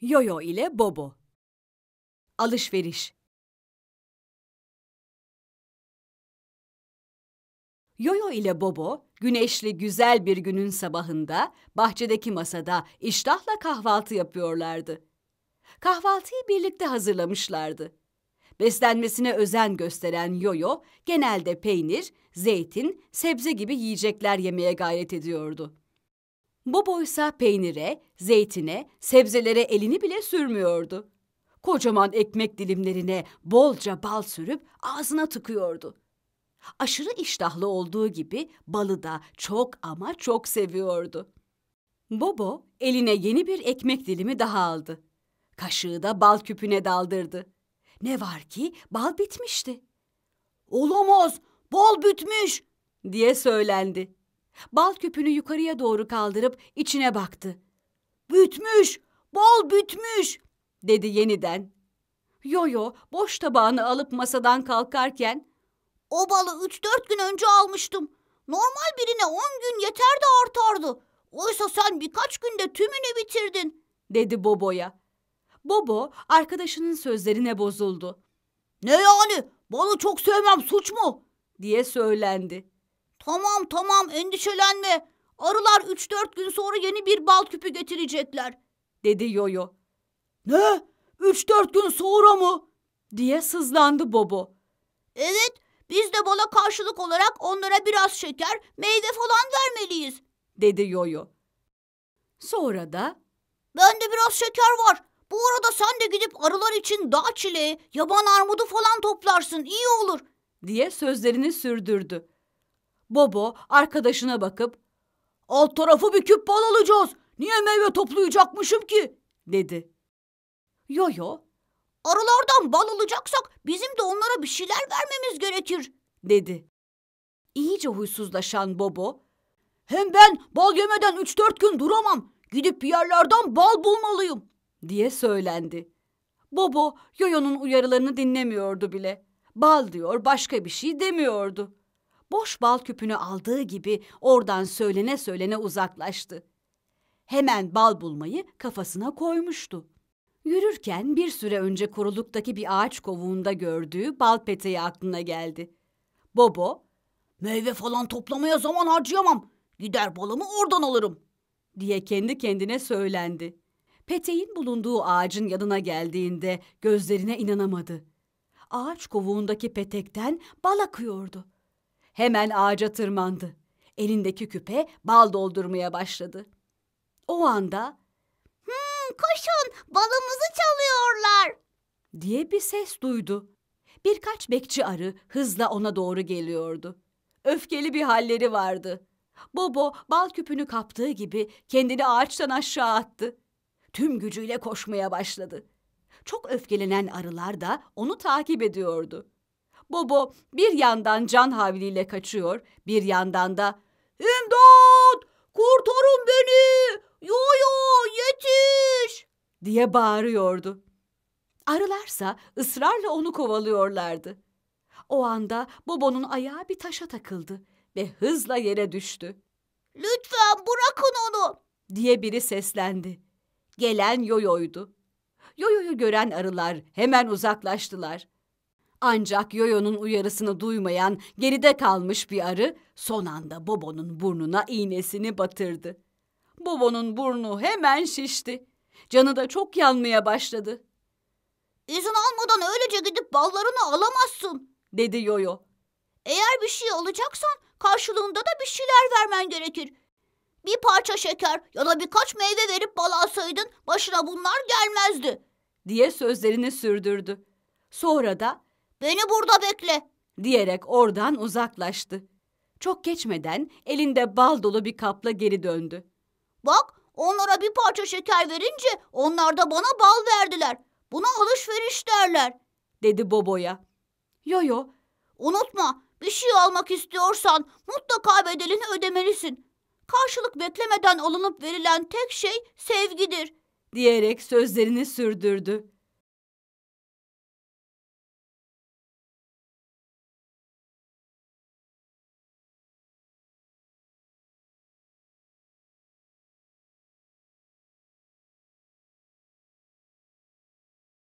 Yoyo ile Bobo. Alışveriş. Yoyo ile Bobo, güneşli güzel bir günün sabahında bahçedeki masada iştahla kahvaltı yapıyorlardı. Kahvaltıyı birlikte hazırlamışlardı. Beslenmesine özen gösteren Yoyo, genelde peynir, zeytin, sebze gibi yiyecekler yemeye gayret ediyordu. Boboysa peynire, zeytine, sebzelere elini bile sürmüyordu. Kocaman ekmek dilimlerine bolca bal sürüp ağzına tıkıyordu. Aşırı iştahlı olduğu gibi balı da çok ama çok seviyordu. Bobo eline yeni bir ekmek dilimi daha aldı. Kaşığı da bal küpüne daldırdı. Ne var ki bal bitmişti. Olamaz, bal bitmiş diye söylendi. Bal küpünü yukarıya doğru kaldırıp içine baktı. Bütmüş, bol bütmüş dedi yeniden. Yoyo boş tabağını alıp masadan kalkarken o balı üç dört gün önce almıştım. Normal birine on gün yeter de artardı. Oysa sen birkaç günde tümünü bitirdin dedi Bobo'ya. Bobo arkadaşının sözlerine bozuldu. Ne yani? Balı çok sevmem suç mu? diye söylendi. Tamam tamam endişelenme. Arılar üç dört gün sonra yeni bir bal küpü getirecekler. Dedi Yoyo. Ne? Üç dört gün sonra mı? Diye sızlandı Bobo. Evet biz de bala karşılık olarak onlara biraz şeker, meyve falan vermeliyiz. Dedi Yoyo. Sonra da... Bende biraz şeker var. Bu arada sen de gidip arılar için dağ çileği, yaban armudu falan toplarsın iyi olur. Diye sözlerini sürdürdü. Bobo arkadaşına bakıp alt tarafı bir küp bal alacağız. Niye meyve toplayacakmışım ki? dedi. Yo yo. Arılardan bal alacaksak bizim de onlara bir şeyler vermemiz gerekir dedi. İyice huysuzlaşan Bobo. Hem ben bal yemeden üç dört gün duramam. Gidip bir yerlerden bal bulmalıyım diye söylendi. Bobo Yoyo'nun uyarılarını dinlemiyordu bile. Bal diyor başka bir şey demiyordu boş bal küpünü aldığı gibi oradan söylene söylene uzaklaştı. Hemen bal bulmayı kafasına koymuştu. Yürürken bir süre önce koruluktaki bir ağaç kovuğunda gördüğü bal peteği aklına geldi. Bobo, meyve falan toplamaya zaman harcayamam. Gider balımı oradan alırım diye kendi kendine söylendi. Peteğin bulunduğu ağacın yanına geldiğinde gözlerine inanamadı. Ağaç kovuğundaki petekten bal akıyordu. Hemen ağaca tırmandı. Elindeki küpe bal doldurmaya başladı. O anda hmm, koşun balımızı çalıyorlar diye bir ses duydu. Birkaç bekçi arı hızla ona doğru geliyordu. Öfkeli bir halleri vardı. Bobo bal küpünü kaptığı gibi kendini ağaçtan aşağı attı. Tüm gücüyle koşmaya başladı. Çok öfkelenen arılar da onu takip ediyordu. Bobo bir yandan can havliyle kaçıyor, bir yandan da ''İmdat! Kurtarın beni! Yo yo yetiş!'' diye bağırıyordu. Arılarsa ısrarla onu kovalıyorlardı. O anda Bobo'nun ayağı bir taşa takıldı ve hızla yere düştü. ''Lütfen bırakın onu!'' diye biri seslendi. Gelen Yoyo'ydu. Yoyo'yu gören arılar hemen uzaklaştılar. Ancak Yoyo'nun uyarısını duymayan geride kalmış bir arı son anda Bobo'nun burnuna iğnesini batırdı. Bobo'nun burnu hemen şişti. Canı da çok yanmaya başladı. İzin almadan öylece gidip ballarını alamazsın dedi Yoyo. Eğer bir şey alacaksan karşılığında da bir şeyler vermen gerekir. Bir parça şeker ya da birkaç meyve verip bal alsaydın başına bunlar gelmezdi diye sözlerini sürdürdü. Sonra da Beni burada bekle. Diyerek oradan uzaklaştı. Çok geçmeden elinde bal dolu bir kapla geri döndü. Bak onlara bir parça şeker verince onlar da bana bal verdiler. Buna alışveriş derler. Dedi Bobo'ya. Yo yo. Unutma bir şey almak istiyorsan mutlaka bedelini ödemelisin. Karşılık beklemeden alınıp verilen tek şey sevgidir. Diyerek sözlerini sürdürdü.